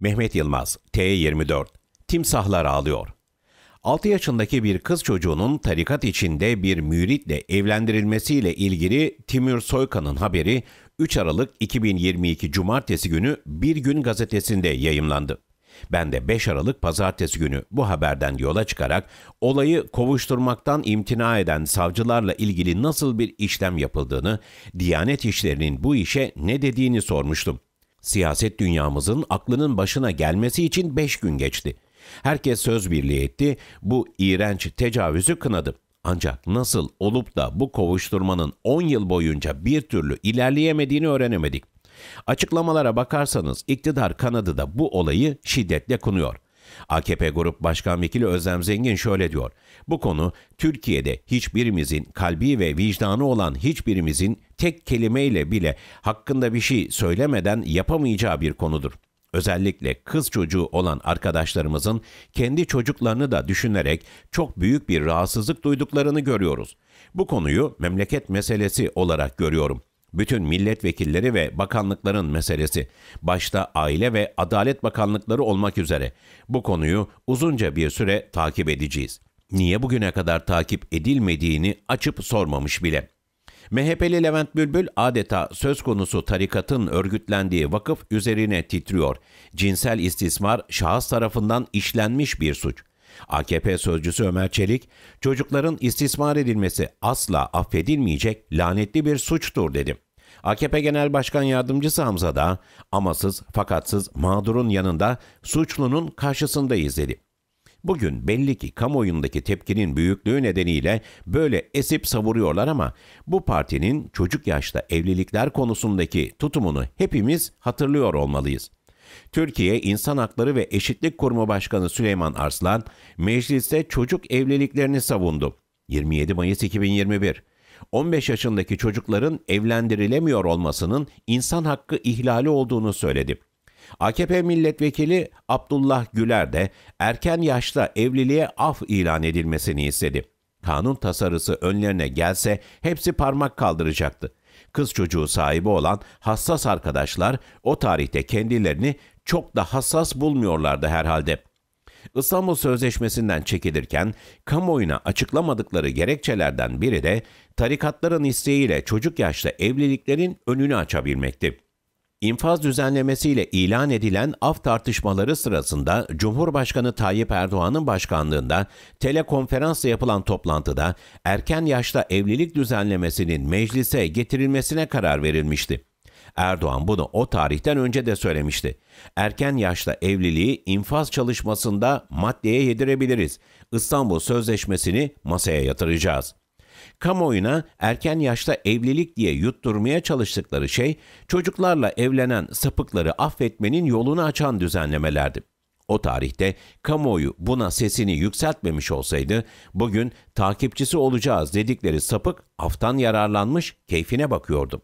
Mehmet Yılmaz, T24, Timsahlar Ağlıyor. 6 yaşındaki bir kız çocuğunun tarikat içinde bir müritle evlendirilmesiyle ilgili Timur Soykan'ın haberi 3 Aralık 2022 Cumartesi günü Bir Gün gazetesinde yayımlandı. Ben de 5 Aralık pazartesi günü bu haberden yola çıkarak olayı kovuşturmaktan imtina eden savcılarla ilgili nasıl bir işlem yapıldığını, Diyanet İşleri'nin bu işe ne dediğini sormuştum. Siyaset dünyamızın aklının başına gelmesi için beş gün geçti. Herkes söz birliği etti, bu iğrenç tecavüzü kınadı. Ancak nasıl olup da bu kovuşturmanın 10 yıl boyunca bir türlü ilerleyemediğini öğrenemedik. Açıklamalara bakarsanız iktidar kanadı da bu olayı şiddetle konuyor. AKP Grup Başkan Vekili Özlem Zengin şöyle diyor. Bu konu Türkiye'de hiçbirimizin kalbi ve vicdanı olan hiçbirimizin tek kelimeyle bile hakkında bir şey söylemeden yapamayacağı bir konudur. Özellikle kız çocuğu olan arkadaşlarımızın kendi çocuklarını da düşünerek çok büyük bir rahatsızlık duyduklarını görüyoruz. Bu konuyu memleket meselesi olarak görüyorum. Bütün milletvekilleri ve bakanlıkların meselesi, başta Aile ve Adalet Bakanlıkları olmak üzere bu konuyu uzunca bir süre takip edeceğiz. Niye bugüne kadar takip edilmediğini açıp sormamış bile. MHP'li Levent Bülbül adeta söz konusu tarikatın örgütlendiği vakıf üzerine titriyor. Cinsel istismar şahıs tarafından işlenmiş bir suç. AKP sözcüsü Ömer Çelik, çocukların istismar edilmesi asla affedilmeyecek lanetli bir suçtur dedi. AKP Genel Başkan Yardımcısı Hamza da amasız fakatsız mağdurun yanında suçlunun karşısındayız dedi. Bugün belli ki kamuoyundaki tepkinin büyüklüğü nedeniyle böyle esip savuruyorlar ama bu partinin çocuk yaşta evlilikler konusundaki tutumunu hepimiz hatırlıyor olmalıyız. Türkiye İnsan Hakları ve Eşitlik Kurumu Başkanı Süleyman Arslan mecliste çocuk evliliklerini savundu. 27 Mayıs 2021 15 yaşındaki çocukların evlendirilemiyor olmasının insan hakkı ihlali olduğunu söyledi. AKP milletvekili Abdullah Güler de erken yaşta evliliğe af ilan edilmesini istedi. Kanun tasarısı önlerine gelse hepsi parmak kaldıracaktı. Kız çocuğu sahibi olan hassas arkadaşlar o tarihte kendilerini çok da hassas bulmuyorlardı herhalde. İstanbul Sözleşmesi'nden çekilirken kamuoyuna açıklamadıkları gerekçelerden biri de tarikatların isteğiyle çocuk yaşta evliliklerin önünü açabilmekti. İnfaz düzenlemesiyle ilan edilen af tartışmaları sırasında Cumhurbaşkanı Tayyip Erdoğan'ın başkanlığında telekonferansla yapılan toplantıda erken yaşta evlilik düzenlemesinin meclise getirilmesine karar verilmişti. Erdoğan bunu o tarihten önce de söylemişti. Erken yaşta evliliği infaz çalışmasında maddeye yedirebiliriz. İstanbul Sözleşmesi'ni masaya yatıracağız. Kamuoyuna erken yaşta evlilik diye yutturmaya çalıştıkları şey çocuklarla evlenen sapıkları affetmenin yolunu açan düzenlemelerdi. O tarihte kamuoyu buna sesini yükseltmemiş olsaydı bugün takipçisi olacağız dedikleri sapık aftan yararlanmış keyfine bakıyordu.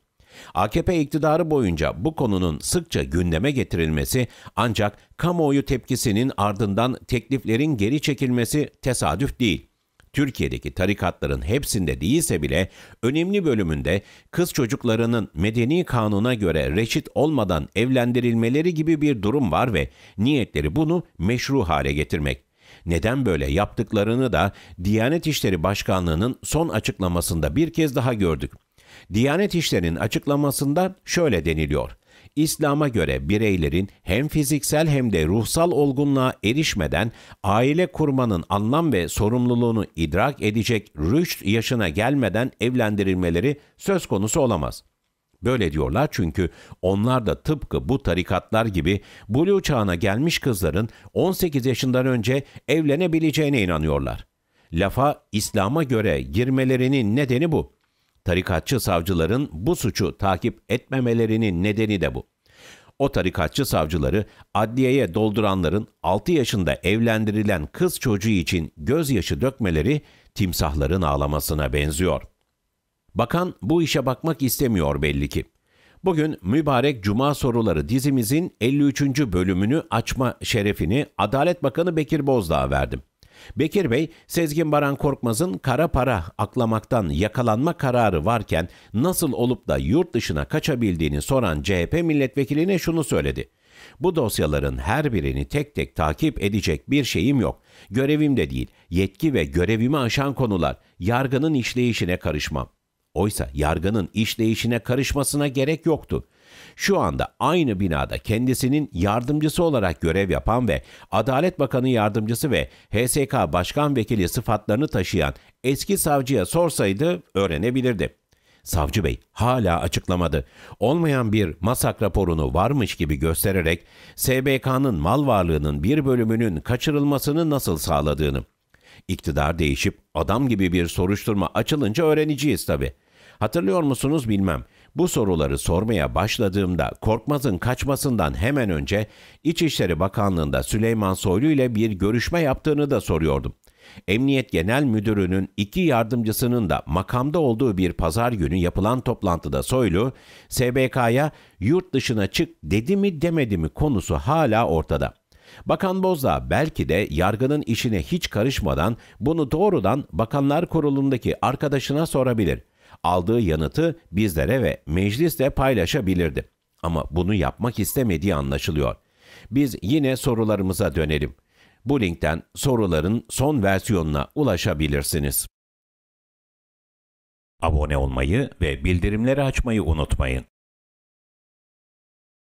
AKP iktidarı boyunca bu konunun sıkça gündeme getirilmesi ancak kamuoyu tepkisinin ardından tekliflerin geri çekilmesi tesadüf değil. Türkiye'deki tarikatların hepsinde değilse bile önemli bölümünde kız çocuklarının medeni kanuna göre reşit olmadan evlendirilmeleri gibi bir durum var ve niyetleri bunu meşru hale getirmek. Neden böyle yaptıklarını da Diyanet İşleri Başkanlığı'nın son açıklamasında bir kez daha gördük. Diyanet İşleri'nin açıklamasında şöyle deniliyor. İslam'a göre bireylerin hem fiziksel hem de ruhsal olgunluğa erişmeden aile kurmanın anlam ve sorumluluğunu idrak edecek rüşt yaşına gelmeden evlendirilmeleri söz konusu olamaz. Böyle diyorlar çünkü onlar da tıpkı bu tarikatlar gibi bulu çağına gelmiş kızların 18 yaşından önce evlenebileceğine inanıyorlar. Lafa İslam'a göre girmelerinin nedeni bu. Tarikatçı savcıların bu suçu takip etmemelerinin nedeni de bu. O tarikatçı savcıları adliyeye dolduranların 6 yaşında evlendirilen kız çocuğu için gözyaşı dökmeleri timsahların ağlamasına benziyor. Bakan bu işe bakmak istemiyor belli ki. Bugün Mübarek Cuma Soruları dizimizin 53. bölümünü açma şerefini Adalet Bakanı Bekir Bozdağ verdim. Bekir Bey, Sezgin Baran Korkmaz'ın kara para aklamaktan yakalanma kararı varken nasıl olup da yurt dışına kaçabildiğini soran CHP milletvekiline şunu söyledi. Bu dosyaların her birini tek tek takip edecek bir şeyim yok. Görevim de değil. Yetki ve görevimi aşan konular. Yargının işleyişine karışmam. Oysa yargının işleyişine karışmasına gerek yoktu. Şu anda aynı binada kendisinin yardımcısı olarak görev yapan ve Adalet Bakanı yardımcısı ve HSK Başkan Vekili sıfatlarını taşıyan eski savcıya sorsaydı öğrenebilirdi. Savcı Bey hala açıklamadı. Olmayan bir masak raporunu varmış gibi göstererek SBK'nın mal varlığının bir bölümünün kaçırılmasını nasıl sağladığını. İktidar değişip adam gibi bir soruşturma açılınca öğreneceğiz tabii. Hatırlıyor musunuz bilmem. Bu soruları sormaya başladığımda Korkmaz'ın kaçmasından hemen önce İçişleri Bakanlığı'nda Süleyman Soylu ile bir görüşme yaptığını da soruyordum. Emniyet Genel Müdürü'nün iki yardımcısının da makamda olduğu bir pazar günü yapılan toplantıda Soylu, SBK'ya yurt dışına çık dedi mi demedi mi konusu hala ortada. Bakan Bozdağ belki de yargının işine hiç karışmadan bunu doğrudan Bakanlar Kurulu'ndaki arkadaşına sorabilir.'' aldığı yanıtı bizlere ve meclisle paylaşabilirdi. Ama bunu yapmak istemediği anlaşılıyor. Biz yine sorularımıza dönelim. Bu linkten soruların son versiyonuna ulaşabilirsiniz. Abone olmayı ve bildirimleri açmayı unutmayın.